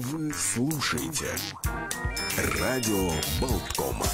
Вы слушаете Радио Болткома.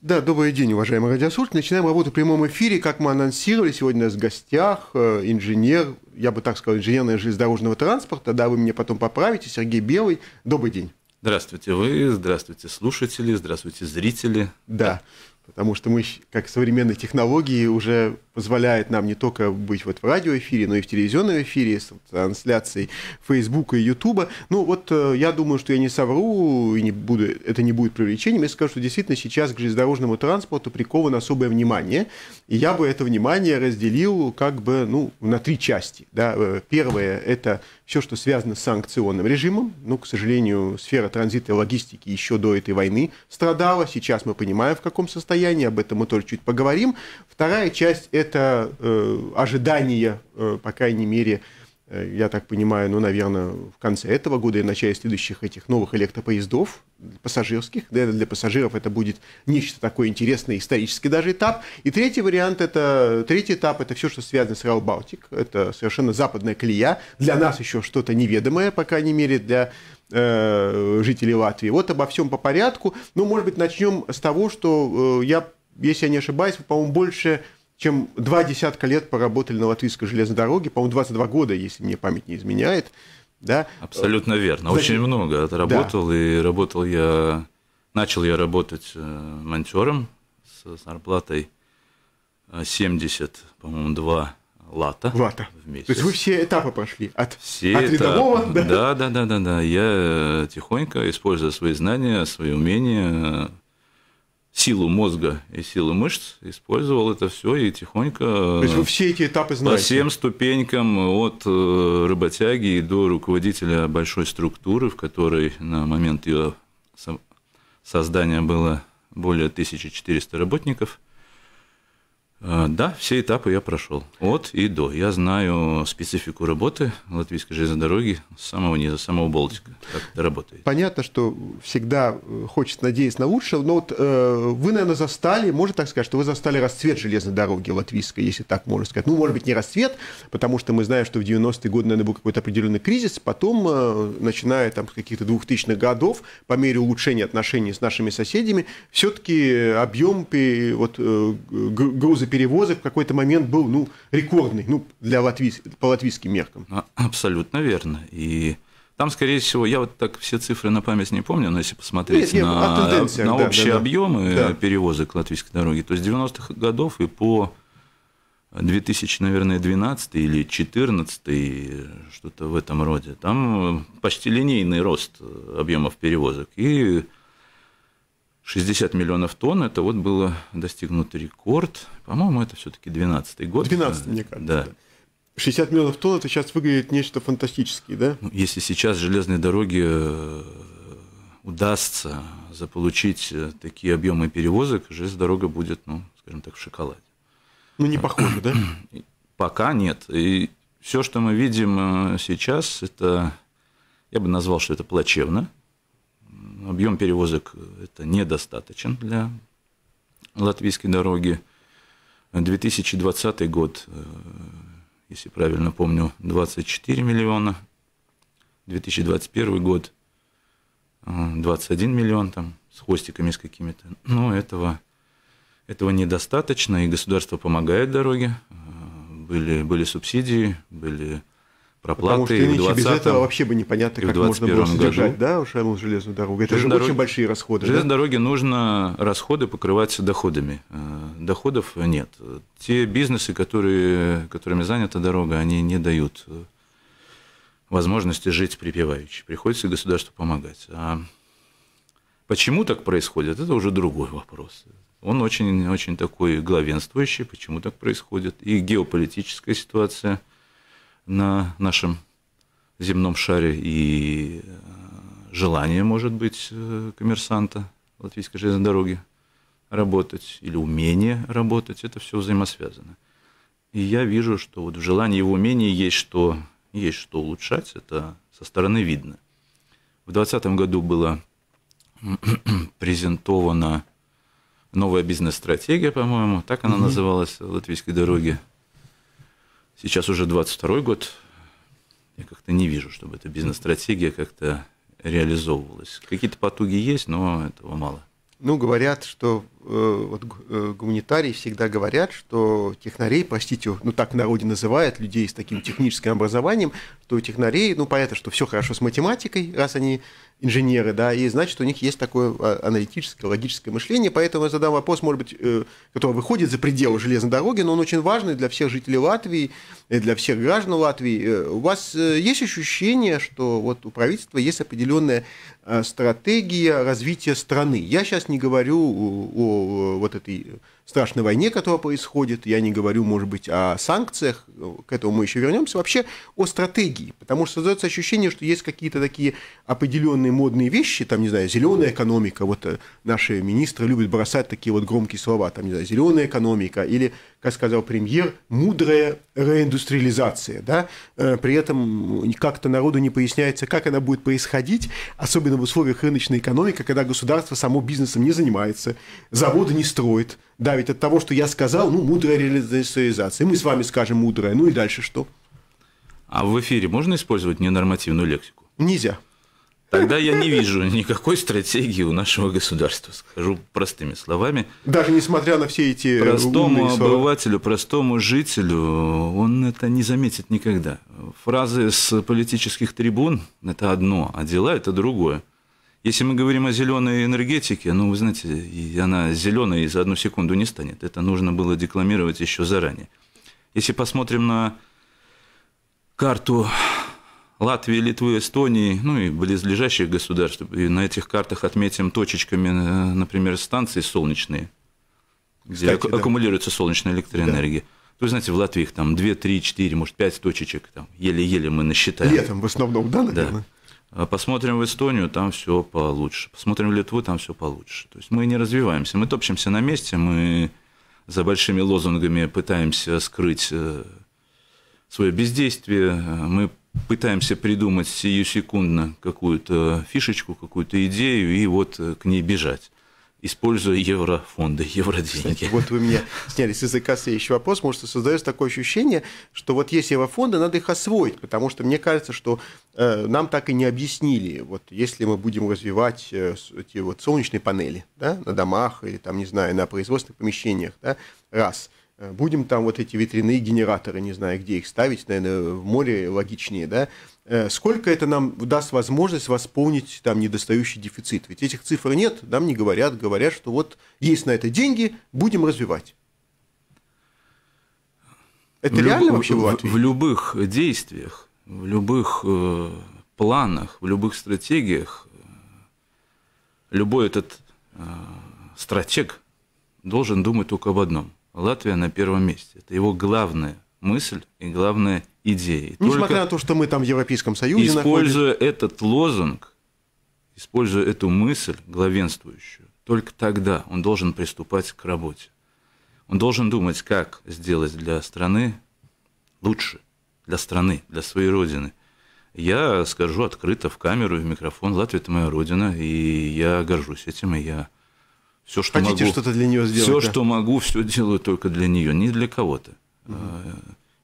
Да, добрый день, уважаемые радиослушатели. Начинаем работу в прямом эфире. Как мы анонсировали, сегодня у нас в гостях э, инженер, я бы так сказал, инженерная железнодорожного транспорта. Да, вы меня потом поправите. Сергей Белый. Добрый день. Здравствуйте вы, здравствуйте слушатели, здравствуйте зрители. Да потому что мы, как современные технологии, уже позволяют нам не только быть вот в радиоэфире, но и в телевизионном эфире с трансляцией Фейсбука и Ютуба. Ну вот э, я думаю, что я не совру, и не буду, это не будет привлечением, я скажу, что действительно сейчас к железнодорожному транспорту приковано особое внимание, и я бы это внимание разделил как бы ну, на три части. Да. Э, первое – это все, что связано с санкционным режимом. ну, к сожалению, сфера транзита и логистики еще до этой войны страдала. Сейчас мы понимаем, в каком состоянии, об этом мы тоже чуть поговорим. Вторая часть – это э, ожидание, э, по крайней мере, Э, я так понимаю, ну, наверное, в конце этого года и начале следующих этих новых электропоездов пассажирских. Наверное, для пассажиров это будет нечто такое интересное, исторический даже этап. И третий вариант, это третий этап, это все, что связано с Rail Baltic. Это совершенно западная колея. Для нас еще что-то неведомое, по крайней мере, для э, жителей Латвии. Вот обо всем по порядку. Ну, может быть, начнем с того, что э, я, если я не ошибаюсь, по-моему, больше чем два десятка лет поработали на латвийской железной дороге, по-моему, 22 года, если мне память не изменяет. Да? Абсолютно верно. Значит, Очень много отработал, да. и работал я, начал я работать э, монтером с зарплатой 70, э, по-моему, 2 лата, лата в месяц. То есть вы все этапы прошли? От, все от рядового? Этап... Да. да, да, да, да, да. Я э, тихонько, используя свои знания, свои умения, силу мозга и силу мышц, использовал это все и тихонько... То есть вы все эти этапы знаете? По всем ступенькам от э, работяги до руководителя большой структуры, в которой на момент ее создания было более 1400 работников – а, да, все этапы я прошел. От и до. Я знаю специфику работы латвийской железной дороги с самого низа, с самого Балтика, как это работает. Понятно, что всегда э, хочется надеяться на лучшее, но вот э, вы, наверное, застали, можно так сказать, что вы застали расцвет железной дороги латвийской, если так можно сказать. Ну, может быть, не расцвет, потому что мы знаем, что в 90-е годы, наверное, был какой-то определенный кризис, потом, э, начиная там с каких-то 2000-х годов, по мере улучшения отношений с нашими соседями, все-таки объем вот, э, грузоперевозки Перевозок в какой-то момент был ну, рекордный ну, для латвий... по латвийским меркам. А, абсолютно верно. И там, скорее всего, я вот так все цифры на память не помню, но если посмотреть Нет, на, на общие да, да. объемы да. перевозок латвийской дороги, то с 90-х годов и по 2000, наверное, 12 или 14, что-то в этом роде, там почти линейный рост объемов перевозок. И 60 миллионов тонн, это вот было достигнут рекорд. По-моему, это все-таки 12-й год. 12 мне кажется. Да. 60 миллионов тонн, это сейчас выглядит нечто фантастическое, да? Ну, если сейчас железные дороги э, удастся заполучить э, такие объемы перевозок, железная дорога будет, ну, скажем так, в шоколаде. Ну, не похоже, да? Пока нет. И все, что мы видим э, сейчас, это, я бы назвал, что это плачевно объем перевозок э, это недостаточен для латвийской дороги. 2020 год, э, если правильно помню, 24 миллиона. 2021 год 21 э, миллион там с хвостиками с какими-то. Но этого, этого недостаточно, и государство помогает дороге. Были, были субсидии, были проплаты Потому что иначе 20 без этого вообще бы непонятно, как можно было содержать, году. да, уж железную дорогу. Это же дороги, очень большие расходы. Железной да? дороге нужно э, расходы покрывать доходами. Э, доходов нет. Те бизнесы, которые, которыми занята дорога, они не дают э, возможности жить припеваючи. Приходится государству помогать. А почему так происходит, это уже другой вопрос. Он очень-очень такой главенствующий, почему так происходит. И геополитическая ситуация – на нашем земном шаре и э, желание, может быть, э, коммерсанта латвийской железной дороги работать или умение работать, это все взаимосвязано. И я вижу, что вот в желании и в умении есть что, есть что улучшать, это со стороны видно. В 2020 году была презентована новая бизнес-стратегия, по-моему, так она mm-hmm. называлась, латвийской дороги – Сейчас уже 22 год. Я как-то не вижу, чтобы эта бизнес-стратегия как-то реализовывалась. Какие-то потуги есть, но этого мало. Ну, говорят, что Э, вот, э, гуманитарии всегда говорят, что технарей, простите, ну так в народе называют людей с таким техническим образованием, что технарей, ну понятно, что все хорошо с математикой, раз они инженеры, да, и значит, у них есть такое а, аналитическое, логическое мышление, поэтому я задам вопрос, может быть, э, который выходит за пределы железной дороги, но он очень важный для всех жителей Латвии, для всех граждан Латвии. У вас есть ощущение, что вот у правительства есть определенная стратегия развития страны? Я сейчас не говорю о по вот этой э, страшной войне, которая происходит. Я не говорю, может быть, о санкциях, э, к этому мы еще вернемся. Вообще о стратегии, потому что создается ощущение, что есть какие-то такие определенные модные вещи, там, не знаю, зеленая экономика, вот э, наши министры любят бросать такие вот громкие слова, там, не знаю, зеленая экономика, или, как сказал премьер, мудрая реиндустриализация, да, э, при этом как-то народу не поясняется, как она будет происходить, особенно в условиях рыночной экономики, когда государство само бизнесом не занимается, заводы не строит, да, ведь от того, что я сказал, ну, мудрая реализация. Мы с вами скажем мудрая, ну и дальше что? А в эфире можно использовать ненормативную лексику? Нельзя. Тогда я не вижу никакой стратегии у нашего государства, скажу простыми словами. Даже несмотря на все эти Простому обывателю, простому жителю, он это не заметит никогда. Фразы с политических трибун – это одно, а дела – это другое. Если мы говорим о зеленой энергетике, ну, вы знаете, она зеленой за одну секунду не станет. Это нужно было декламировать еще заранее. Если посмотрим на карту Латвии, Литвы, Эстонии, ну и близлежащих государств, и на этих картах отметим точечками, э, например, станции солнечные, где Кстати, аккумулируется да. солнечная электроэнергия. Да. Вы знаете, в Латвии их там 2, 3, 4, может, 5 точечек, там еле-еле мы насчитаем. Летом в основном, да, наверное? Да. А посмотрим в Эстонию, там все получше. Посмотрим в Литву, там все получше. То есть мы не развиваемся, мы топчемся на месте, мы за большими лозунгами пытаемся скрыть э, свое бездействие, мы пытаемся придумать секундно какую-то фишечку, какую-то идею и вот э, к ней бежать используя еврофонды, евроденьги. вот вы мне сняли с языка следующий вопрос, потому что создается такое ощущение, что вот есть еврофонды, надо их освоить, потому что мне кажется, что э, нам так и не объяснили, вот если мы будем развивать э, эти вот солнечные панели да, на домах или там, не знаю, на производственных помещениях, да, раз э, – Будем там вот эти ветряные генераторы, не знаю, где их ставить, наверное, в море логичнее, да, Э, сколько это нам даст возможность восполнить там недостающий дефицит. Ведь этих цифр нет, нам не говорят, говорят, что вот есть на это деньги, будем развивать. Это в реально люб... вообще в в любых действиях, в любых э, планах, в любых стратегиях э, любой этот э, стратег должен думать только об одном. Латвия на первом месте. Это его главная мысль и главная идеи. Несмотря Только на то, что мы там в Европейском Союзе Используя находим... этот лозунг, используя эту мысль главенствующую, только тогда он должен приступать к работе. Он должен думать, как сделать для страны лучше, для страны, для своей родины. Я скажу открыто в камеру в микрофон, Латвия – это моя родина, и я горжусь этим, и я все, что Хотите могу, что-то для нее сделать? Все, да? что могу, все делаю только для нее, не для кого-то. Угу.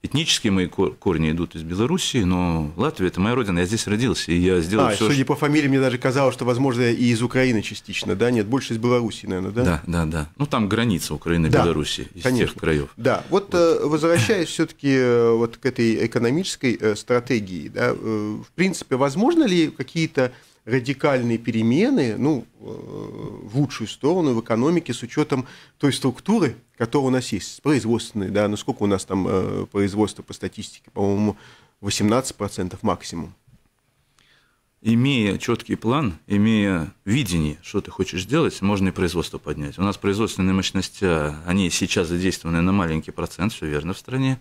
Этнические мои корни идут из Белоруссии, но Латвия – это моя родина, я здесь родился, и я а, сделал а, все. судя что... по фамилии, мне даже казалось, что, возможно, и из Украины частично, да? Нет, больше из Белоруссии, наверное, да? Да, да, да. Ну, там граница Украины и да, Белоруссии, из конечно. тех краев. Да, вот, вот. Э, возвращаясь все таки э, вот к этой экономической э, стратегии, да, в принципе, возможно ли какие-то радикальные перемены ну, э, в лучшую сторону в экономике с учетом той структуры, которая у нас есть, производственной, да, насколько у нас там э, производство по статистике, по-моему, 18% максимум. Имея четкий план, имея видение, что ты хочешь сделать, можно и производство поднять. У нас производственные мощности, а, они сейчас задействованы на маленький процент, все верно в стране,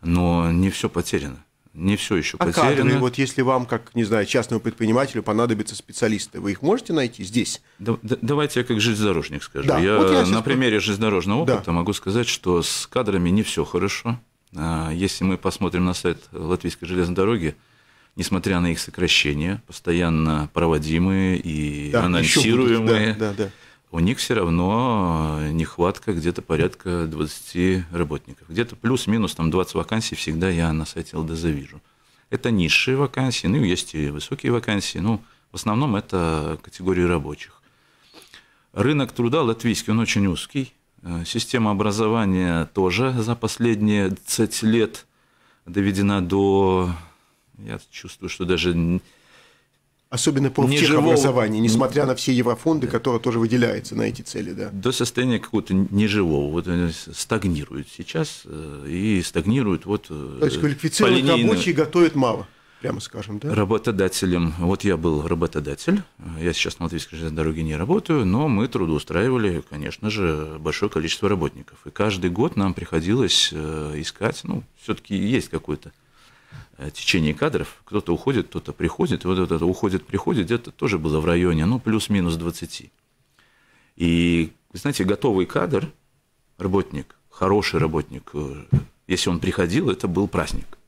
но не все потеряно не все еще а ну потеряно. Кадры, вот если вам, как, не знаю, частному предпринимателю понадобятся специалисты, вы их можете найти здесь? Да, да, давайте я как железнодорожник скажу. Да, я, вот я э, на примере железнодорожного опыта да. могу сказать, что с кадрами не все хорошо. Э, если мы посмотрим на сайт Латвийской железной дороги, несмотря на их сокращения, постоянно проводимые и да, анонсируемые, будут, да, да, да у них все равно э, нехватка где-то порядка 20 работников. Где-то плюс-минус там 20 вакансий всегда я на сайте ЛДЗ вижу. Это низшие вакансии, ну, есть и высокие вакансии, но ну, в основном это категории рабочих. Рынок труда латвийский, он очень узкий. Э, система образования тоже за последние 20 лет доведена до, я чувствую, что даже особенно профтехобразование, не несмотря на все еврофонды, которые тоже выделяются на эти цели. Да. До состояния какого-то неживого, вот стагнирует сейчас, э, и стагнирует вот... Э, То есть квалифицированных линейной... рабочих готовят мало? прямо скажем, да? Работодателем. Вот я был работодатель, я сейчас на Латвийской железной дороге не работаю, но мы трудоустраивали, конечно же, большое количество работников. И каждый год нам приходилось э, искать, ну, все-таки есть какой-то Э, течение кадров. Кто-то уходит, кто-то приходит. И вот это уходит, приходит, где-то тоже было в районе, ну, плюс-минус 20. И, вы знаете, готовый кадр, работник, хороший работник, э, если он приходил, это был праздник.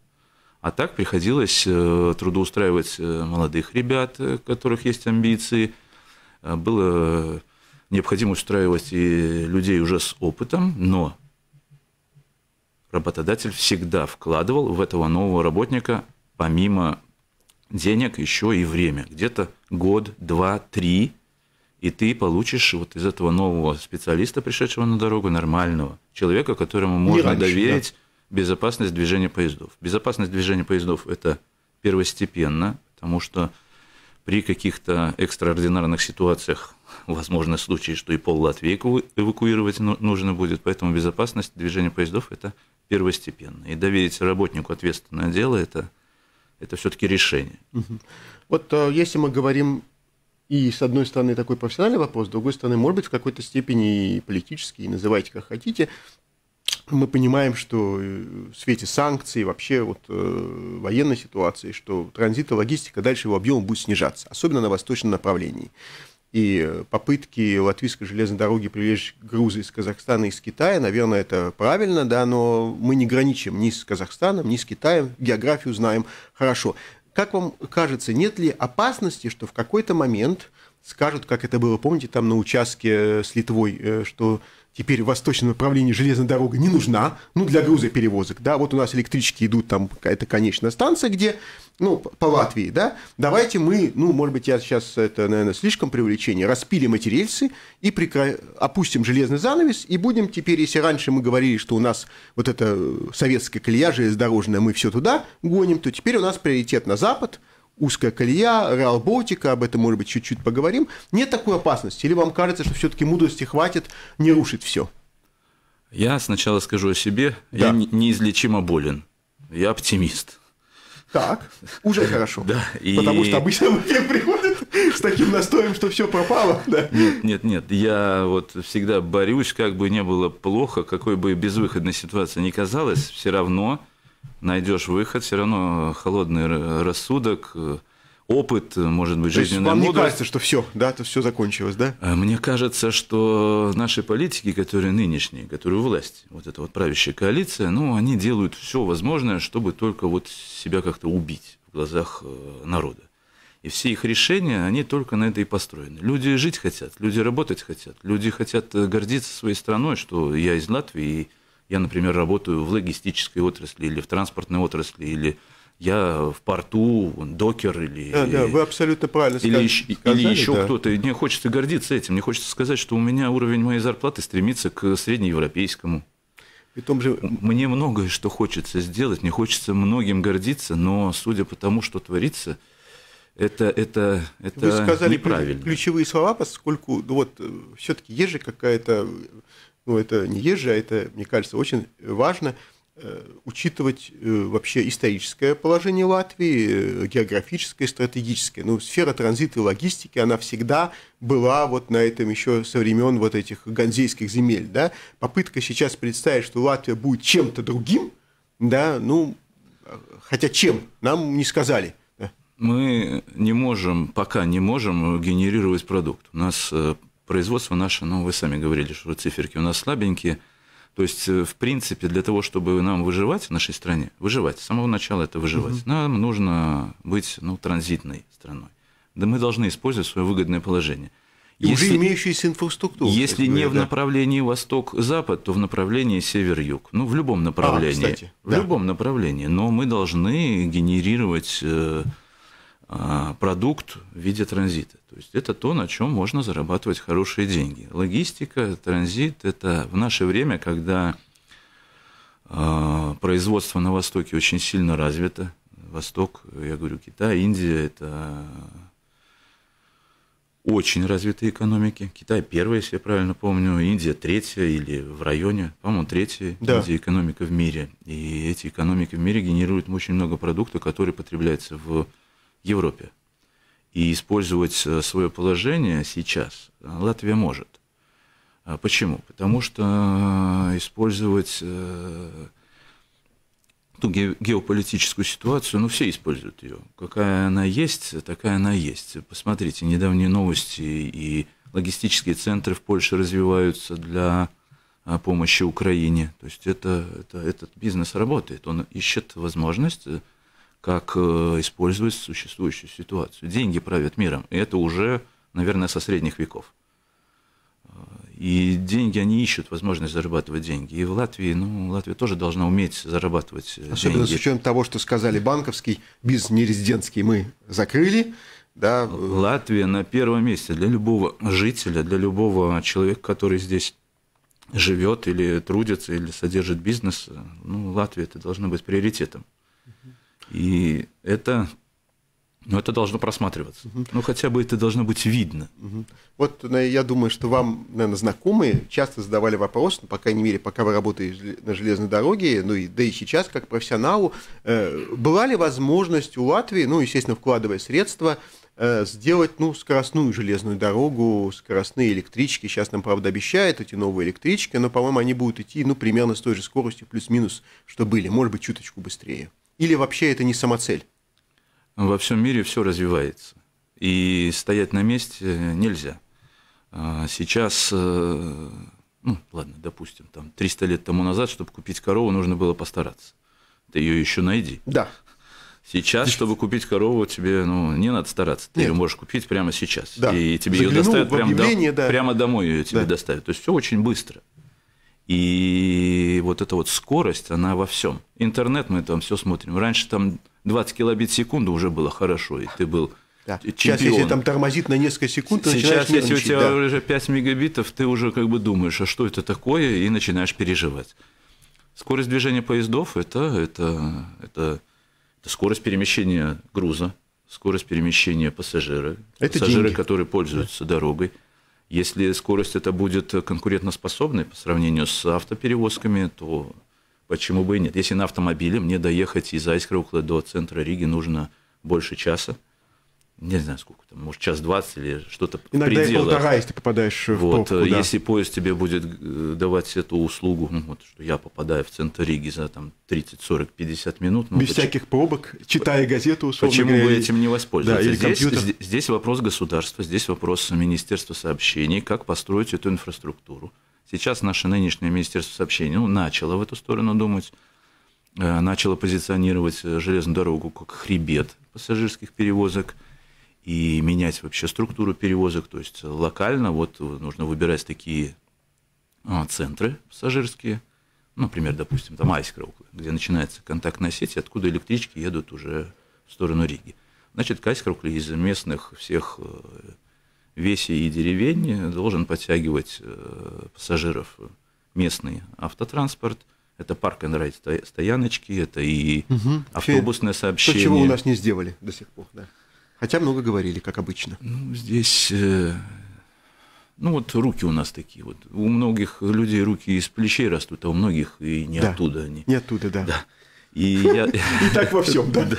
А так приходилось э, трудоустраивать молодых ребят, у которых есть амбиции. Было необходимо устраивать и людей уже с опытом, но работодатель всегда вкладывал в этого нового работника, помимо денег, еще и время. Где-то год, два, три, и ты получишь вот из этого нового специалиста, пришедшего на дорогу, нормального человека, которому можно раньше, доверить да. безопасность движения поездов. Безопасность движения поездов – это первостепенно, потому что при каких-то экстраординарных ситуациях возможны случаи, что и пол Латвии эвакуировать ну, нужно будет, поэтому безопасность движения поездов – это первостепенно. И доверить работнику ответственное дело – это, это все-таки решение. Вот э, если мы говорим и, с одной стороны, такой профессиональный вопрос, с другой стороны, может быть, в какой-то степени и политический, и называйте как хотите, мы понимаем, что э, в свете санкций, вообще вот, э, военной ситуации, что транзит и логистика, дальше его объем будет снижаться, особенно на восточном направлении и попытки латвийской железной дороги привлечь грузы из Казахстана и из Китая, наверное, это правильно, да, но мы не граничим ни с Казахстаном, ни с Китаем, географию знаем хорошо. Как вам кажется, нет ли опасности, что в какой-то момент скажут, как это было, помните, там на участке с Литвой, э, что теперь в восточном направлении железная дорога не нужна, ну, для грузоперевозок, да, вот у нас электрички идут, там какая-то конечная станция, где, ну, по Латвии, да, давайте мы, ну, может быть, я сейчас, это, наверное, слишком привлечение, распилим эти рельсы и прикро... опустим железный занавес, и будем теперь, если раньше мы говорили, что у нас вот эта э, советская колея железнодорожная, мы все туда гоним, то теперь у нас приоритет на запад – узкая колея, роботика, об этом, может быть, чуть-чуть поговорим. Нет такой опасности? Или вам кажется, что все-таки мудрости хватит не рушить все? Я сначала скажу о себе. Да. Я неизлечимо болен. Я оптимист. Так, уже хорошо. Да, и... Потому что обычно мне приходят с таким настроем, что все пропало. Да. Нет, нет, нет. Я вот всегда борюсь, как бы не было плохо, какой бы безвыходной ситуация ни казалась, все равно найдешь выход, все равно э, холодный рассудок, э, опыт, э, может быть, жизненный опыт есть, вам мудрость. не кажется, что все, да, то все закончилось, да? Мне кажется, что наши политики, которые нынешние, которые власть, вот эта вот правящая коалиция, ну, они делают все возможное, чтобы только вот себя как-то убить в глазах народа. И все их решения, они только на это и построены. Люди жить хотят, люди работать хотят, люди хотят гордиться своей страной, что я из Латвии, и я, например, работаю в логистической отрасли или в транспортной отрасли, или я в порту, докер или... Да, да, вы абсолютно правильно или, сказали. Или еще да. кто-то. Мне хочется гордиться этим. Мне хочется сказать, что у меня уровень моей зарплаты стремится к среднеевропейскому. При том же... Мне многое что хочется сделать, мне хочется многим гордиться, но судя по тому, что творится, это, это, это Вы сказали неправильно. ключевые слова, поскольку ну вот э, все-таки есть же какая-то э, ну, это не есть а это, мне кажется, очень важно э, учитывать э, вообще историческое положение Латвии, э, географическое, стратегическое. Ну, сфера транзита и логистики, она всегда была вот на этом еще со времен вот этих ганзейских земель, да. Попытка сейчас представить, что Латвия будет чем-то другим, да, ну, хотя чем, нам не сказали – мы не можем, пока не можем генерировать продукт. У нас производство наше, ну, вы сами говорили, что циферки у нас слабенькие. То есть, э, в принципе, для того, чтобы нам выживать в нашей стране, выживать, с самого начала это выживать, угу. нам нужно быть ну, транзитной страной. Да мы должны использовать свое выгодное положение. И если, уже имеющиеся инфраструктуры. Если не да. в направлении восток-запад, то в направлении север-юг. Ну, в любом а, направлении. А, кстати, в да. любом направлении. Но мы должны генерировать э, а, продукт в виде транзита. То есть это то, на чем можно зарабатывать хорошие деньги. Логистика, транзит – это в наше время, когда а, производство на Востоке очень сильно развито. Восток, я говорю, Китай, Индия – это очень развитые экономики. Китай первая, если я правильно помню, Индия третья или в районе, по-моему, третья да. Индия экономика в мире. И эти экономики в мире генерируют очень много продукта, который потребляется в Европе. И использовать э, свое положение сейчас э, Латвия может. А почему? Потому что э, использовать ту геополитическую ситуацию, ну, все используют ее. Какая она есть, такая она есть. Посмотрите, недавние новости и логистические центры в Польше развиваются для помощи Украине. То есть это, это, этот бизнес работает, он ищет возможность как э, использовать существующую ситуацию. Деньги правят миром, и это уже, наверное, со средних веков. Э, и деньги, они ищут возможность зарабатывать деньги. И в Латвии, ну, Латвия тоже должна уметь зарабатывать э, Особенно деньги. с учетом того, что сказали банковский, бизнес нерезидентский мы закрыли. Да. Латвия на первом месте для любого жителя, для любого человека, который здесь живет или трудится, или содержит бизнес, ну, Латвия это должно быть приоритетом. И это ну это должно просматриваться. Угу. Ну, хотя бы это должно быть видно. Угу. Вот ну, я думаю, что вам, наверное, знакомые часто задавали вопрос, ну, по крайней мере, пока вы работаете на железной дороге, ну, и, да и сейчас как профессионалу, э, была ли возможность у Латвии, ну, естественно, вкладывая средства, э, сделать, ну, скоростную железную дорогу, скоростные электрички. Сейчас нам, правда, обещают эти новые электрички, но, по-моему, они будут идти, ну, примерно с той же скоростью, плюс-минус, что были, может быть, чуточку быстрее. Или вообще это не самоцель? Во всем мире все развивается. И стоять на месте э, нельзя. А, сейчас, э, ну ладно, допустим, там 300 лет тому назад, чтобы купить корову, нужно было постараться. Ты ее еще найди. Да. Сейчас, чтобы купить корову, тебе ну, не надо стараться. Ты Нет. ее можешь купить прямо сейчас. Да. И тебе Заглянул ее доставят прямо, дом, да. прямо домой, ее тебе да. доставят. То есть все очень быстро. И вот эта вот скорость, она во всем. Интернет, мы там все смотрим. Раньше там 20 килобит в секунду уже было хорошо, и ты был да. чемпион. Сейчас, если там тормозит на несколько секунд, ты Сейчас, если у тебя да. уже 5 мегабитов, ты уже как бы думаешь, а что это такое, и начинаешь переживать. Скорость движения поездов это, – это, это, это скорость перемещения груза, скорость перемещения пассажира, это пассажиры, деньги. которые пользуются да. дорогой – если скорость это будет конкурентоспособной по сравнению с автоперевозками, то почему бы и нет? Если на автомобиле мне доехать из Айскра до центра Риги нужно больше часа, не знаю сколько там, может час двадцать или что-то Иногда предела. и полтора, если ты попадаешь вот, в пробку. Да. Если поезд тебе будет э, давать эту услугу, ну, вот, что я попадаю в центр Риги за там 30, 40, 50 минут. Ну, Без почему... всяких пробок, читая газету, условно Почему говоря, бы этим не воспользоваться? Да, или здесь, здесь вопрос государства, здесь вопрос Министерства сообщений, как построить эту инфраструктуру. Сейчас наше нынешнее Министерство сообщений ну, начало в эту сторону думать, э, начало позиционировать э, железную дорогу как хребет пассажирских перевозок – и менять вообще структуру перевозок. То есть локально вот э, нужно выбирать такие а, центры пассажирские, например, допустим, там Айскроук, где начинается контактная сеть, откуда электрички едут уже в сторону Риги. Значит, Кайскроук из местных всех э, весей и деревень должен подтягивать э, пассажиров местный автотранспорт – это парк and райд стояночки, это и угу. автобусное сообщение. То, чего у нас не сделали до сих пор, да. Хотя много говорили, как обычно. Ну, здесь... Э, ну, вот руки у нас такие вот. У многих людей руки из плечей растут, а у многих и не да. оттуда они. Не оттуда, да. да. И, я... и так во всем, да? да.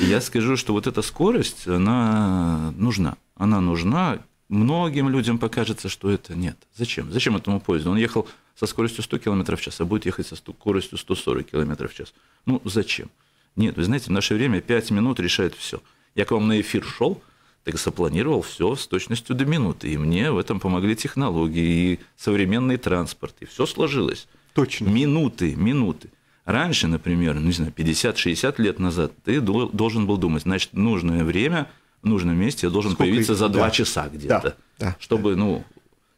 Я скажу, что вот эта скорость, она нужна. Она нужна. Многим людям покажется, что это нет. Зачем? Зачем этому поезду? Он ехал со скоростью 100 км в час, а будет ехать со скоростью 140 км в час. Ну, зачем? Нет, вы знаете, в наше время 5 минут решает все. Я к вам на эфир шел, так запланировал все с точностью до минуты. И мне в этом помогли технологии, и современный транспорт, и все сложилось. Точно. Минуты, минуты. Раньше, например, ну, не знаю, 50-60 лет назад ты должен был думать, значит, нужное время в нужном месте я должен Сколько появиться их? за два да. часа где-то, да. да. чтобы, ну,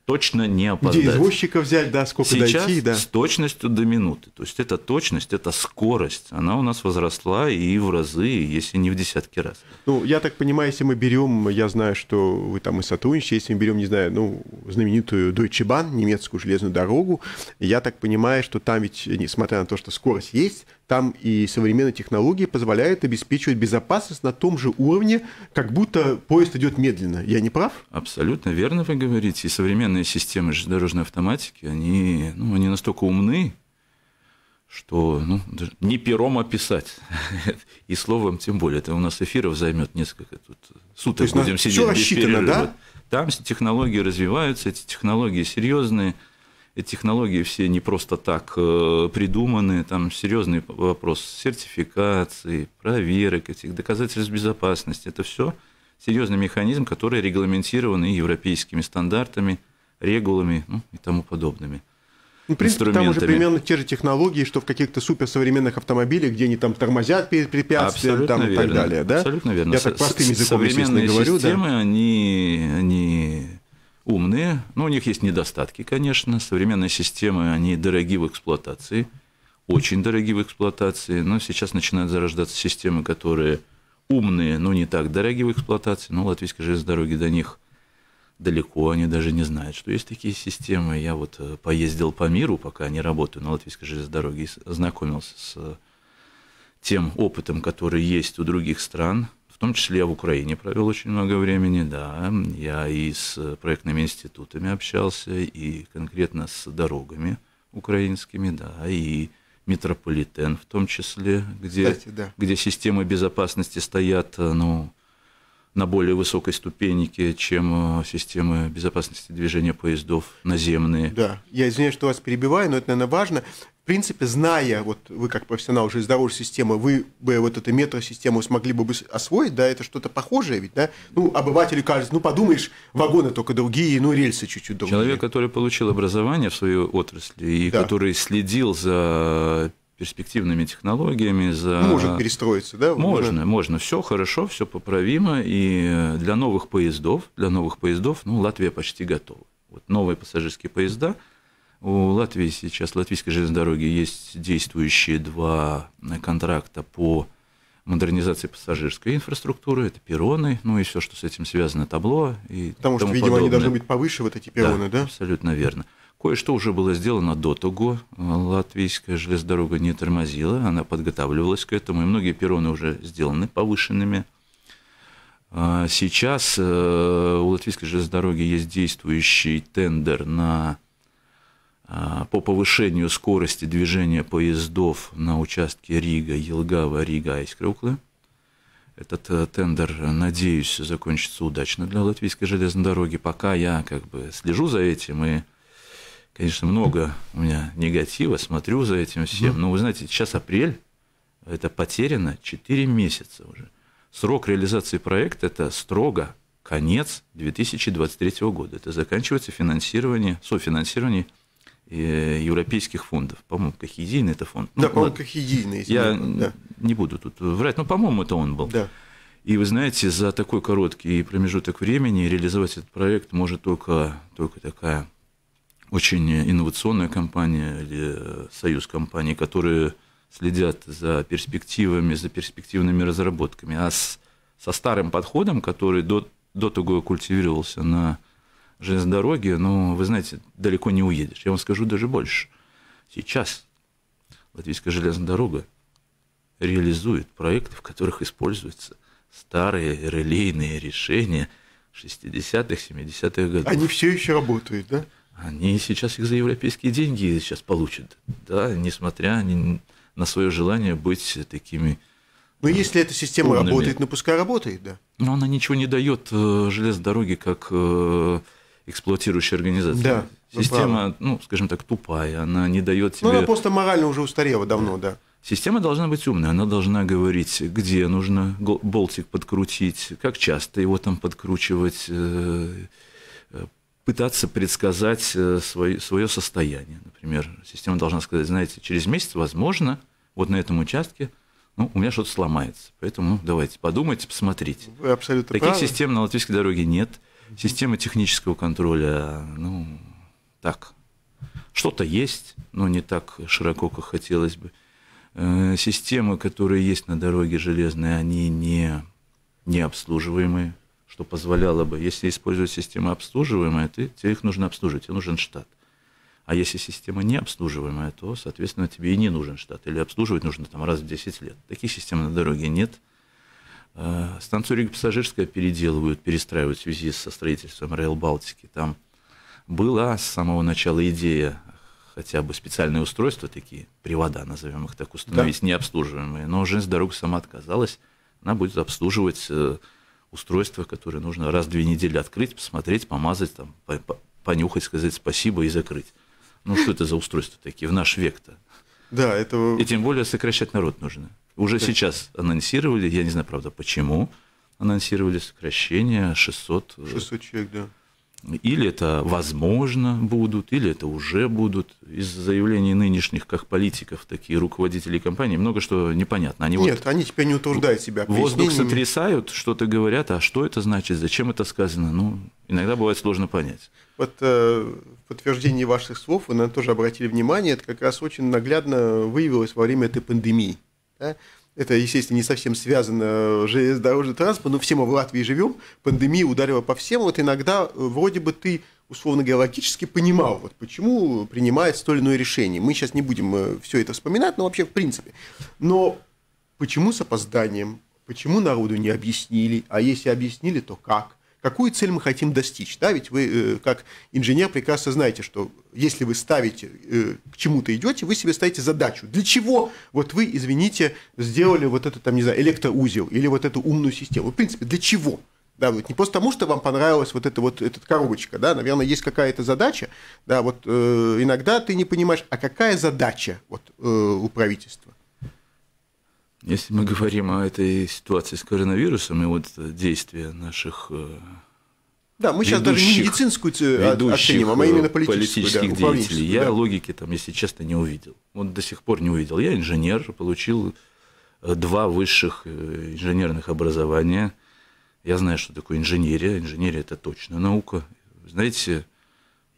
точно не опоздать. Где извозчика взять, да, сколько Сейчас дойти, да. с точностью до минуты. То есть эта точность, эта скорость, она у нас возросла и в разы, если не в десятки раз. Ну, я так понимаю, если мы берем, я знаю, что вы там и сотрудничаете, если мы берем, не знаю, ну, знаменитую Deutsche Bahn, немецкую железную дорогу, я так понимаю, что там ведь, несмотря на то, что скорость есть, там и современные технологии позволяют обеспечивать безопасность на том же уровне, как будто поезд идет медленно. Я не прав? Абсолютно верно вы говорите. И современные современные системы железнодорожной автоматики, они, ну, они настолько умны, что ну, не пером описать, а и словом тем более. Это у нас эфиров займет несколько тут суток То ну, будем сидеть без рассчитано Да? Там технологии развиваются, эти технологии серьезные, эти технологии все не просто так э, придуманы, там серьезный вопрос сертификации, проверок этих доказательств безопасности, это все серьезный механизм, который регламентирован и европейскими стандартами – регулами ну, и тому подобными. Ну, в принципе, там уже примерно те же технологии, что в каких-то суперсовременных автомобилях, где они там тормозят перед препятствием там, и так далее. Да? Абсолютно верно. Я так простым языком, Современные говорю. системы, да? они, они умные, но у них есть недостатки, конечно. Современные системы, они дороги в эксплуатации, очень дороги в эксплуатации, но сейчас начинают зарождаться системы, которые умные, но не так дороги в эксплуатации, но ну, латвийские железные дороги до них далеко, они даже не знают, что есть такие системы. Я вот э, поездил по миру, пока не работаю на латвийской железной дороге, и ознакомился с э, тем опытом, который есть у других стран, в том числе я в Украине провел очень много времени, да, я и с проектными институтами общался, и конкретно с дорогами украинскими, да, и метрополитен в том числе, где, Кстати, да. где системы безопасности стоят, э, ну, на более высокой ступеньке, чем э, системы безопасности движения поездов наземные. Да, я извиняюсь, что вас перебиваю, но это, наверное, важно. В принципе, зная, вот вы как профессионал уже из дорожной системы, вы бы вот эту метросистему смогли бы освоить, да, это что-то похожее ведь, да? Ну, обывателю кажется, ну, подумаешь, вагоны только другие, ну, рельсы чуть-чуть другие. Человек, который получил образование в своей отрасли и да. который следил за перспективными технологиями. За... Может перестроиться, да? Можно, да. можно. Все хорошо, все поправимо. И э, для новых поездов, для новых поездов, ну, Латвия почти готова. Вот новые пассажирские поезда. У Латвии сейчас, латвийской железной дороги, есть действующие два э, контракта по модернизации пассажирской инфраструктуры, это перроны, ну и все, что с этим связано, табло и Потому тому что, видимо, подобное. они должны быть повыше, вот эти перроны, да? да? абсолютно верно. Кое-что уже было сделано до того. Латвийская железная дорога не тормозила, она подготавливалась к этому, и многие перроны уже сделаны повышенными. А сейчас э, у Латвийской железной дороги есть действующий тендер на, а, по повышению скорости движения поездов на участке Рига, Елгава, Рига, искрюклы Этот э, тендер, надеюсь, закончится удачно для Латвийской железной дороги. Пока я как бы слежу за этим и конечно, много у меня негатива, смотрю за этим всем. Но вы знаете, сейчас апрель, это потеряно 4 месяца уже. Срок реализации проекта – это строго конец 2023 года. Это заканчивается финансирование, софинансирование э, европейских фондов. По-моему, Кахедийный это фонд. Ну, да, ну, по-моему, Кахедийный. Я да. не буду тут врать, но, по-моему, это он был. Да. И вы знаете, за такой короткий промежуток времени реализовать этот проект может только, только такая очень инновационная компания или союз компаний, которые следят за перспективами, за перспективными разработками. А с, со старым подходом, который до, до того культивировался на железной дороге, ну, вы знаете, далеко не уедешь. Я вам скажу даже больше. Сейчас Латвийская железная дорога реализует проекты, в которых используются старые релейные решения 60-х, 70-х годов. Они все еще работают, да? они сейчас их за европейские деньги сейчас получат, да, несмотря на свое желание быть такими но ну, если эта система умными. работает, ну пускай работает, да. Но она ничего не дает э, железной дороге как э, эксплуатирующей организации. Да. Система, ну, скажем так, тупая, она не дает тебе. Ну, она просто морально уже устарела давно, да. да. Система должна быть умной, она должна говорить, где нужно болтик подкрутить, как часто его там подкручивать э, пытаться предсказать свое, э, свое состояние. Например, система должна сказать, знаете, через месяц, возможно, вот на этом участке ну, у меня что-то сломается. Поэтому ну, давайте подумайте, посмотрите. Вы абсолютно Таких правы. систем на латвийской дороге нет. Система технического контроля, ну, так. Что-то есть, но не так широко, как хотелось бы. Э, системы, которые есть на дороге железной, они не, не обслуживаемые что позволяло бы, если использовать систему обслуживаемая, ты, тебе их нужно обслуживать, тебе нужен штат. А если система не обслуживаемая, то, соответственно, тебе и не нужен штат. Или обслуживать нужно там раз в 10 лет. Таких систем на дороге нет. Э, станцию Рига Пассажирская переделывают, перестраивают в связи со строительством Рейл Балтики. Там была с самого начала идея хотя бы специальные устройства, такие привода, назовем их так, установить, да. необслуживаемые. Но железная дорога сама отказалась. Она будет обслуживать э, устройство, которое нужно раз в две недели открыть, посмотреть, помазать, там, понюхать, сказать спасибо и закрыть. Ну что это за устройства такие в наш век-то? Да, это... И тем более сокращать народ нужно. Уже так. сейчас анонсировали, я не знаю, правда, почему, анонсировали сокращение 600... 600 э, человек, да или это возможно будут, или это уже будут. Из заявлений нынешних как политиков, такие руководителей компаний много что непонятно. Они Нет, вот они теперь не утверждают себя. Воздух сотрясают, что-то говорят, а что это значит, зачем это сказано, ну, иногда бывает сложно понять. Вот э, в подтверждении ваших слов, вы на тоже обратили внимание, это как раз очень наглядно выявилось во время этой пандемии. Да? это, естественно, не совсем связано с э, железнодорожным транспортом, но все мы в Латвии живем, пандемия ударила по всем, вот иногда э, вроде бы ты условно геологически понимал, вот почему принимает то иное решение. Мы сейчас не будем э, все это вспоминать, но вообще в принципе. Но почему с опозданием? Почему народу не объяснили? А если объяснили, то как? какую цель мы хотим достичь. Да, ведь вы э, как инженер прекрасно знаете, что если вы ставите, э, к чему-то идете, вы себе ставите задачу. Для чего вот вы, извините, сделали вот это там, не знаю, электроузел или вот эту умную систему? В принципе, для чего? Да, вот не просто потому, что вам понравилась вот эта вот эта коробочка, да, наверное, есть какая-то задача, да, вот э, иногда ты не понимаешь, а какая задача вот э, у правительства? Если мы говорим о этой ситуации с коронавирусом и вот действия наших э, да, мы сейчас даже не медицинскую а, ведущих оценим, а мы именно э, политическую, политических да, деятелей. Я да. логики там, если честно, не увидел. Вот до сих пор не увидел. Я инженер, получил э, два высших инженерных образования. Я знаю, что такое инженерия. Инженерия – это точно наука. Знаете,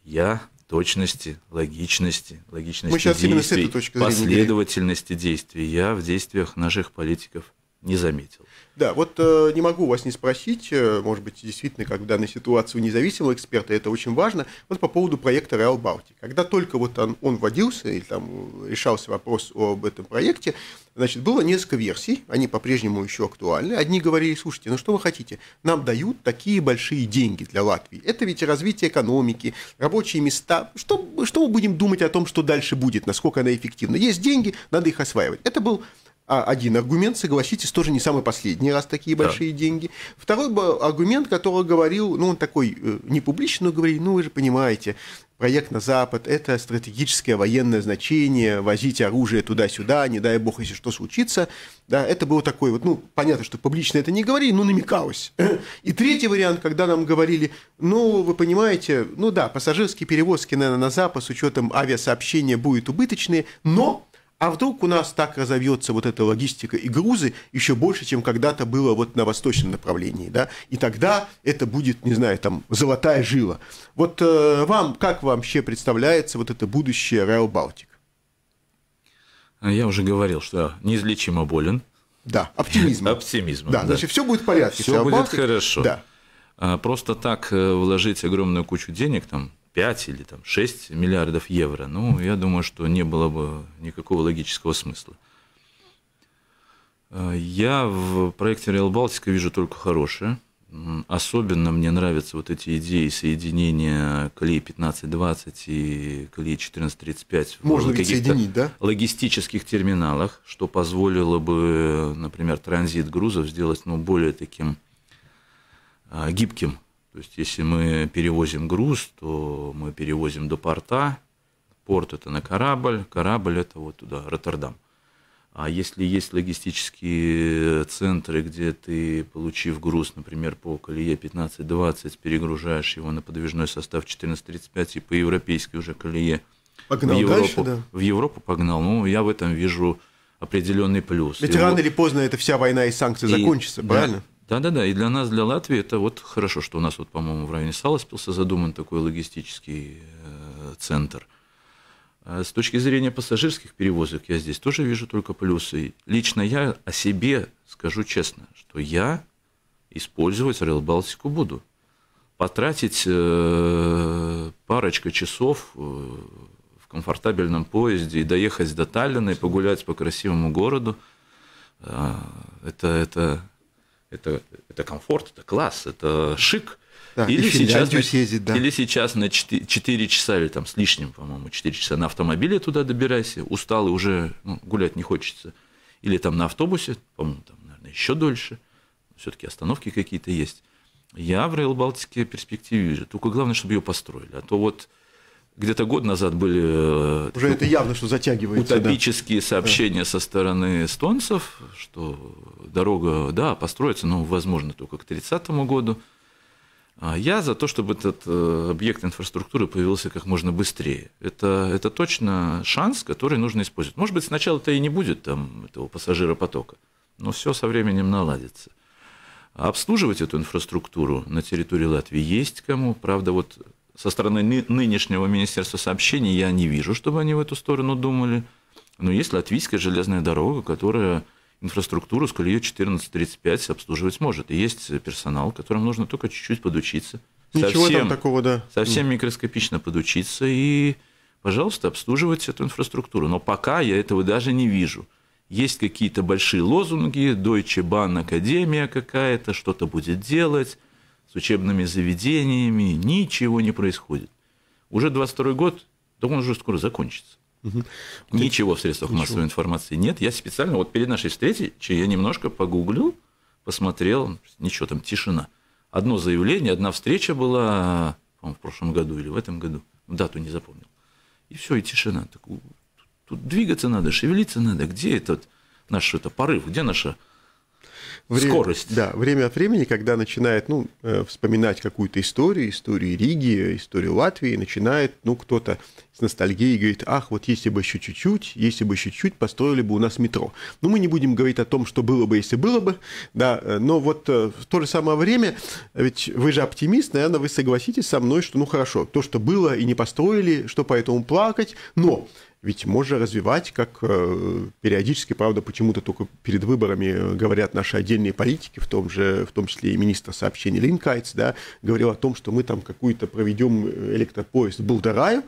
я точности, логичности, логичности Мы действий, с этой точки последовательности действий. Я в действиях наших политиков не заметил. Да, вот э, не могу вас не спросить, э, может быть, действительно, как в данной ситуации у независимого эксперта, это очень важно, вот по поводу проекта Real Baltic. Когда только вот он, он вводился, и там решался вопрос об этом проекте, значит, было несколько версий, они по-прежнему еще актуальны. Одни говорили, слушайте, ну что вы хотите, нам дают такие большие деньги для Латвии. Это ведь развитие экономики, рабочие места. Что, что мы будем думать о том, что дальше будет, насколько она эффективна? Есть деньги, надо их осваивать. Это был а, один аргумент, согласитесь, тоже не самый последний раз такие большие да. деньги. Второй аргумент, который говорил, ну он такой э, не публичный, но говорили, ну вы же понимаете, проект на Запад, это стратегическое военное значение, возить оружие туда-сюда, не дай бог, если что случится. Да, это было такое вот, ну, понятно, что публично это не говорили, но намекалось. И третий вариант, когда нам говорили, ну, вы понимаете, ну да, пассажирские перевозки, наверное, на Запад с учетом авиасообщения будут убыточные, но а вдруг у нас так разовьется вот эта логистика и грузы еще больше, чем когда-то было вот на восточном направлении, да, и тогда это будет, не знаю, там, золотая жила. Вот э, вам, как вообще представляется вот это будущее Rail Baltic? А я уже говорил, что неизлечимо болен. Да, оптимизм. Оптимизм. Да, значит, все будет в порядке. Все будет хорошо. Да. А просто так э, вложить огромную кучу денег, там, 5 или там, 6 миллиардов евро, ну, я думаю, что не было бы никакого логического смысла. Э, я в проекте Real Балтика вижу только хорошее. Особенно мне нравятся вот эти идеи соединения колеи 15-20 и колеи 14-35 Можно в соединить, да? логистических терминалах, что позволило бы, например, транзит грузов сделать ну, более таким а, гибким то есть, если мы перевозим груз, то мы перевозим до порта. Порт – это на корабль, корабль – это вот туда, Роттердам. А если есть логистические центры, где ты, получив груз, например, по колее 15-20, перегружаешь его на подвижной состав 14-35 и по европейской уже колее погнал в Европу, дальше, да? в Европу погнал, ну, я в этом вижу определенный плюс. Ведь и рано вот... или поздно эта вся война и санкции и... закончится, правильно? Да. Да-да-да, и для нас, для Латвии это вот хорошо, что у нас вот, по-моему, в районе Саласпилса задуман такой логистический э, центр. А с точки зрения пассажирских перевозок я здесь тоже вижу только плюсы. Лично я о себе скажу честно, что я использовать Rail Балтику буду. Потратить э, парочка часов э, в комфортабельном поезде и доехать до Таллина и погулять по красивому городу, э, это, это это, это комфорт, это класс, это шик. Да, или, сейчас, съездить, да. или сейчас на 4, 4 часа или там с лишним, по-моему, 4 часа на автомобиле туда добирайся, устал и уже ну, гулять не хочется. Или там на автобусе, по-моему, там, наверное, еще дольше. Все-таки остановки какие-то есть. Я в Рейл Балтике перспективе вижу. Только главное, чтобы ее построили. А то вот где-то год назад были э, уже это явно, что затягивается, утопические да. сообщения да. со стороны эстонцев, что дорога, да, построится, но ну, возможно только к тридцатому году. А я за то, чтобы этот э, объект инфраструктуры появился как можно быстрее. Это, это точно шанс, который нужно использовать. Может быть, сначала это и не будет там этого пассажиропотока, но все со временем наладится. обслуживать эту инфраструктуру на территории Латвии есть кому. Правда, вот со стороны нынешнего Министерства сообщений я не вижу, чтобы они в эту сторону думали. Но есть латвийская железная дорога, которая инфраструктуру с колею 1435 обслуживать может. И есть персонал, которому нужно только чуть-чуть подучиться. Ничего совсем, там такого, да. Совсем микроскопично подучиться и, пожалуйста, обслуживать эту инфраструктуру. Но пока я этого даже не вижу. Есть какие-то большие лозунги, Deutsche Bahn Академия какая-то, что-то будет делать, с учебными заведениями, ничего не происходит. Уже 22 год, да он уже скоро закончится. Угу. Ничего в средствах Ничего. массовой информации нет. Я специально, вот перед нашей встречей, я немножко погуглил, посмотрел, ничего там, тишина. Одно заявление, одна встреча была, по в прошлом году или в этом году, дату не запомнил. И все, и тишина. Так, тут, тут двигаться надо, шевелиться надо. Где этот наш это, порыв, где наша время, скорость. Да, время от времени, когда начинает ну, э, вспоминать какую-то историю, историю Риги, историю Латвии, начинает ну, кто-то с ностальгией говорит, ах, вот если бы еще чуть-чуть, если бы еще чуть-чуть, построили бы у нас метро. но ну, мы не будем говорить о том, что было бы, если было бы, да, э, но вот э, в то же самое время, ведь вы же оптимист, наверное, вы согласитесь со мной, что ну хорошо, то, что было и не построили, что поэтому плакать, но ведь можно развивать, как э, периодически, правда, почему-то только перед выборами говорят наши отдельные политики, в том, же, в том числе и министр сообщений Линкайц, да, говорил о том, что мы там какую-то проведем электропоезд Булдараю,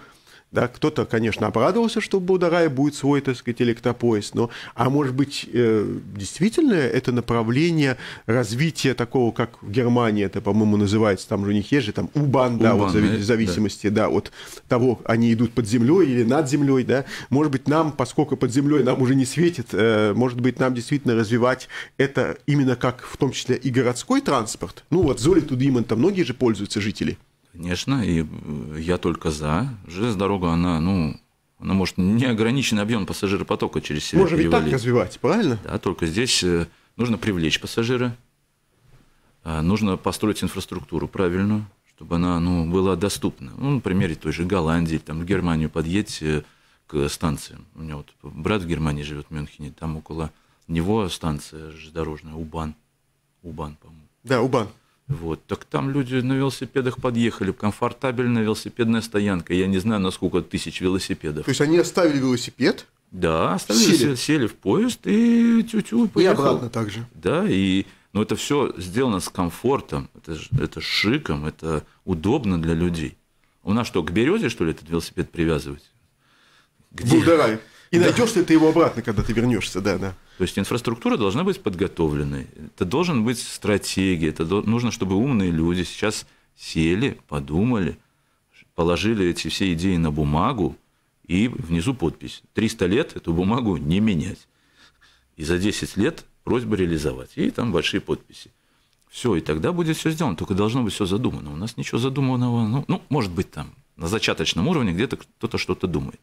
да, кто-то, конечно, обрадовался, что у Баударая будет свой, так сказать, электропоезд, но, а может быть, э, действительно это направление развития такого, как в Германии это, по-моему, называется, там же у них есть же там Убан, да, вот, в э, зависимости, да. да, от того, они идут под землей или над землей, да, может быть, нам, поскольку под землей нам уже не светит, э, может быть, нам действительно развивать это именно как, в том числе, и городской транспорт, ну вот Золи Тудимон, там многие же пользуются жители, Конечно, и э, я только за. железная дорога. она, ну, она может неограниченный объем пассажиропотока через себя Можно перевалить. ведь так развивать, правильно? Да, только здесь э, нужно привлечь пассажира, а, нужно построить инфраструктуру правильную, чтобы она ну, была доступна. Ну, на примере той же Голландии, там, в Германию подъедьте э, к станциям. У меня вот брат в Германии живет в Мюнхене, там около него станция железнодорожная, Убан. Убан, по-моему. Да, Убан. Вот. Так там люди на велосипедах подъехали, комфортабельная велосипедная стоянка. Я не знаю, на сколько тысяч велосипедов. То есть они оставили велосипед? Да, оставили, сели, сели в поезд и тю-тю поехал. И обратно также. Да, и но ну, это все сделано с комфортом, это, это шиком, это удобно для людей. У нас что, к березе, что ли, этот велосипед привязывать? Где? Булдарай. И да. найдешь ли ты его обратно, когда ты вернешься, да, да. То есть инфраструктура должна быть подготовленной. Это должен быть стратегия. Это нужно, чтобы умные люди сейчас сели, подумали, положили эти все идеи на бумагу и внизу подпись. 300 лет эту бумагу не менять. И за 10 лет просьба реализовать. И там большие подписи. Все, и тогда будет все сделано. Только должно быть все задумано. У нас ничего задуманного, ну, ну может быть, там на зачаточном уровне где-то кто-то что-то думает.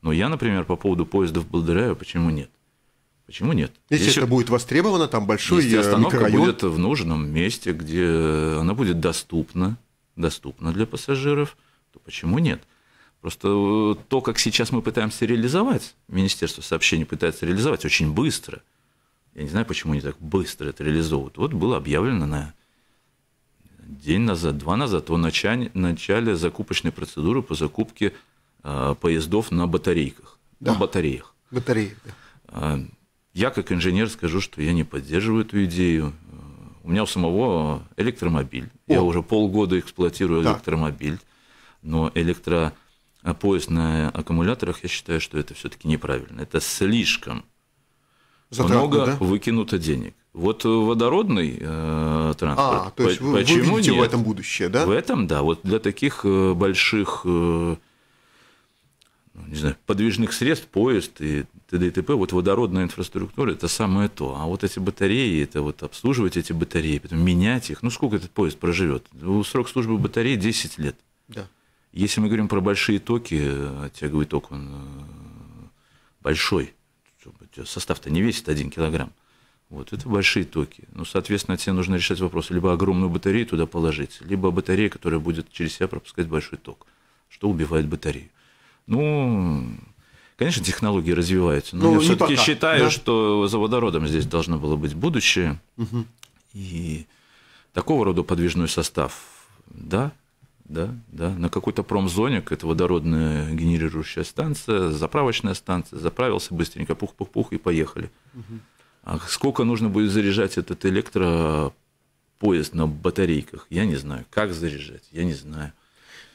Но я, например, по поводу поездов Болдыряева, почему нет? Почему нет? Если Здесь это еще... будет востребовано, там большой э, Если остановка микрорайон. будет в нужном месте, где она будет доступна, доступна для пассажиров, то почему нет? Просто э, то, как сейчас мы пытаемся реализовать, Министерство сообщений пытается реализовать очень быстро. Я не знаю, почему они так быстро это реализовывают. Вот было объявлено на день назад, два назад, о начале, начале закупочной процедуры по закупке э, поездов на батарейках. Да. На батареях. Батареи, да а, я как инженер скажу, что я не поддерживаю эту идею. У меня у самого электромобиль. О. Я уже полгода эксплуатирую да. электромобиль, но электропоезд на аккумуляторах, я считаю, что это все-таки неправильно. Это слишком Затратно, много да? выкинуто денег. Вот водородный э, транспорт. А, то есть вы, Почему вы видите нет? в этом будущее, да? В этом, да. Вот для таких э, больших э, ну, не знаю, подвижных средств, поезд и т.д. и т.п. Вот водородная инфраструктура – это самое то. А вот эти батареи, это вот обслуживать эти батареи, потом менять их. Ну, сколько этот поезд проживет? Ну, срок службы батареи 10 лет. Да. Если мы говорим про большие токи, а тяговый ток, он э, большой. Состав-то не весит 1 килограмм. Вот, это большие токи. Ну, соответственно, тебе нужно решать вопрос, либо огромную батарею туда положить, либо батарея, которая будет через себя пропускать большой ток, что убивает батарею. Ну, конечно, технологии развиваются, но ну, я все-таки считаю, да? что за водородом здесь должно было быть будущее. Угу. И такого рода подвижной состав, да, да, да, на какой-то промзоник, это водородная генерирующая станция, заправочная станция, заправился быстренько, пух-пух-пух, и поехали. Угу. А сколько нужно будет заряжать этот электропоезд на батарейках, я не знаю. Как заряжать, я не знаю.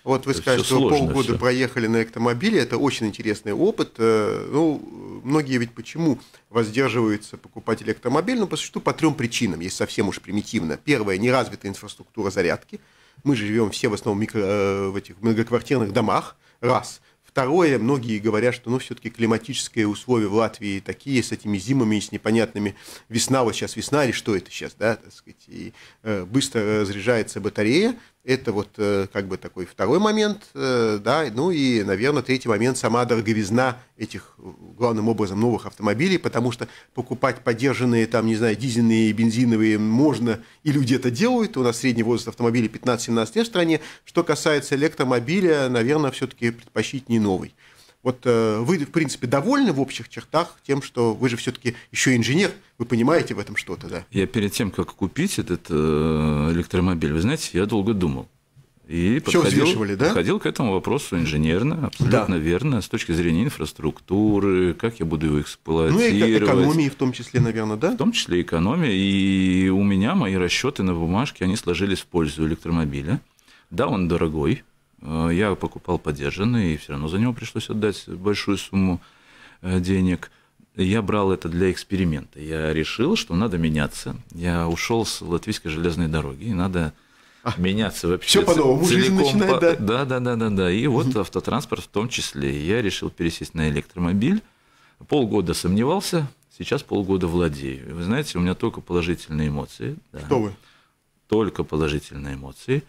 Вот вы сказали, что полгода все. проехали на электромобиле, это очень интересный опыт. Э, ну, многие ведь почему воздерживаются покупать электромобиль? Ну, по существу, по трем причинам, Есть совсем уж примитивно. Первое, неразвитая инфраструктура зарядки. Мы же живем все в основном микро, э, в этих многоквартирных домах. Раз. Второе, многие говорят, что ну, все-таки климатические условия в Латвии такие, с этими зимами, с непонятными, весна, вот сейчас весна или что это сейчас, да, так сказать, и э, быстро разряжается батарея, это вот э, как бы такой второй момент, э, да, ну и, наверное, третий момент – сама дороговизна этих, главным образом, новых автомобилей, потому что покупать подержанные, там, не знаю, дизельные, бензиновые можно, и люди это делают. У нас средний возраст автомобилей 15-17 лет в стране. Что касается электромобиля, наверное, все-таки предпочтительнее новый. Вот э, вы, в принципе, довольны в общих чертах тем, что вы же все-таки еще инженер, вы понимаете в этом что-то, да? Я перед тем, как купить этот э, электромобиль, вы знаете, я долго думал. И Все подходил, да? подходил к этому вопросу инженерно, абсолютно да. верно, с точки зрения инфраструктуры, как я буду его эксплуатировать. Ну, и экономии в том числе, наверное, да? В том числе экономия. И у меня мои расчеты на бумажке, они сложились в пользу электромобиля. Да, он дорогой, Э, я покупал подержанный, и все равно за него пришлось отдать большую сумму э, денег. Я брал это для эксперимента. Я решил, что надо меняться. Я ушел с латвийской железной дороги, и надо а, меняться вообще. Все по-новому, жизнь начинает, да. да. Да, да, да, да. И угу. вот автотранспорт в том числе. Я решил пересесть на электромобиль. Полгода сомневался, сейчас полгода владею. Вы знаете, у меня только положительные эмоции. Да. Что вы? Только положительные эмоции.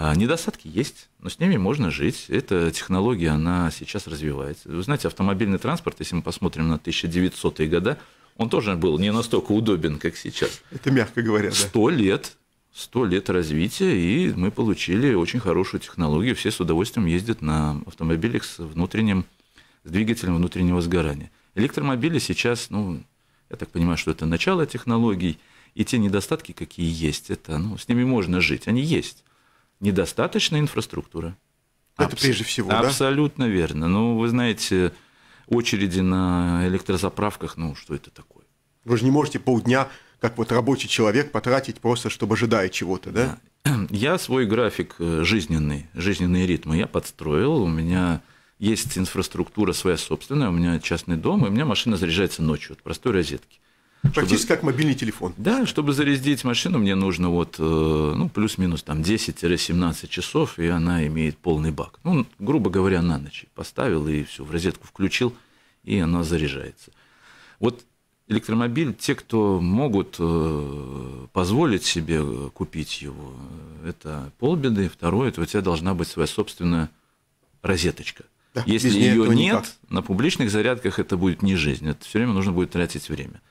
А, недостатки есть, но с ними можно жить. Эта технология, она сейчас развивается. Вы знаете, автомобильный транспорт, если мы посмотрим на 1900-е годы, он тоже был не настолько удобен, как сейчас. Это мягко говоря, Сто да. лет, сто лет развития, и мы получили очень хорошую технологию. Все с удовольствием ездят на автомобилях с внутренним, с двигателем внутреннего сгорания. Электромобили сейчас, ну, я так понимаю, что это начало технологий, и те недостатки, какие есть, это, ну, с ними можно жить, они есть недостаточная инфраструктура. Это Абс... прежде всего, Абсолютно да? Абсолютно верно. Ну, вы знаете, очереди на электрозаправках, ну, что это такое? Вы же не можете полдня, как вот рабочий человек, потратить просто, чтобы ожидая чего-то, да? да? Я свой график э, жизненный, жизненные ритмы я подстроил, у меня есть инфраструктура своя собственная, у меня частный дом, и у меня машина заряжается ночью от простой розетки. Практически чтобы, как мобильный телефон. Да, чтобы зарядить машину, мне нужно вот, э, ну, плюс-минус там 10-17 часов, и она имеет полный бак. Ну, грубо говоря, на ночь поставил и все, в розетку включил, и она заряжается. Вот электромобиль, те, кто могут э, позволить себе э, купить его, это полбеды. Второе, это у тебя должна быть своя собственная розеточка. Да, Если ее нет, никак. на публичных зарядках это будет не жизнь. Это все время нужно будет тратить время.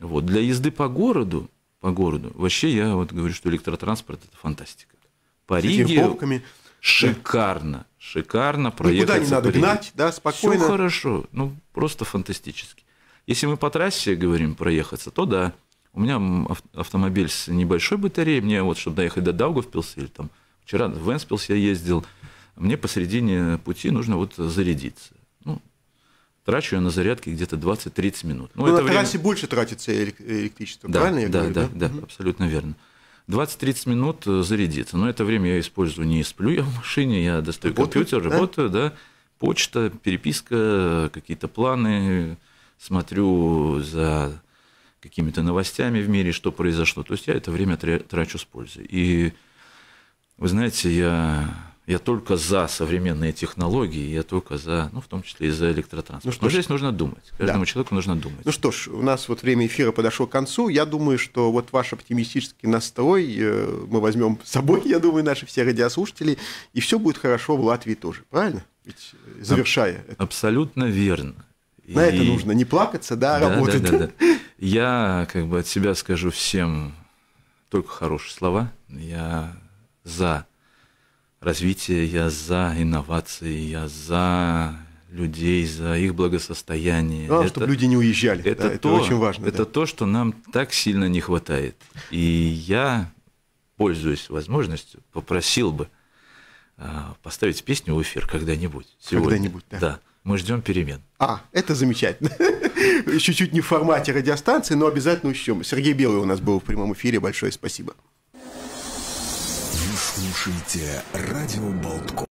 Вот. Для езды по городу, по городу, вообще я вот говорю, что электротранспорт – это фантастика. По С Риге шикарно, да. шикарно проехать. Никуда не надо гнать, да, спокойно. Все хорошо, ну просто фантастически. Если мы по трассе говорим проехаться, то да. У меня автомобиль с небольшой батареей, мне вот, чтобы доехать до Даугавпилса или там вчера в Венспилс я ездил, мне посередине пути нужно вот зарядиться. Трачу я на зарядке где-то 20-30 минут. Ну, ну это на трассе больше тратится электричество, да, правильно я да, говорю? Да, да, да, угу. абсолютно верно. 20-30 минут э, зарядиться. Но это время я использую не сплю я в машине, я достаю работаю, компьютер, да? работаю, да, почта, переписка, какие-то планы, смотрю за какими-то новостями в мире, что произошло. То есть я это время трачу с пользой. И вы знаете, я я только за современные технологии, я только за, ну, в том числе и за электротранспорт. Ну, что Но ж... здесь нужно думать. Каждому да. человеку нужно думать. Ну что ж, у нас вот время эфира подошло к концу. Я думаю, что вот ваш оптимистический настрой э, мы возьмем с собой, я думаю, наши все радиослушатели, и все будет хорошо в Латвии тоже, правильно? Ведь э, завершая. А, это. Абсолютно верно. На и... это нужно не плакаться, да, да работать. Да, да, да. Я как бы от себя скажу всем только хорошие слова. Я за развитие, я за инновации, я за людей, за их благосостояние. Главное, это, чтобы люди не уезжали. Это, да, то, это очень важно. Это да. то, что нам так сильно не хватает. И я, пользуясь возможностью, попросил бы а, поставить песню в эфир когда-нибудь. Сегодня. Когда-нибудь, да. да. Мы ждем перемен. А, это замечательно. Чуть-чуть не в формате радиостанции, но обязательно учтем. Сергей Белый у нас был в прямом эфире. Большое спасибо слушайте «Радио Болтко.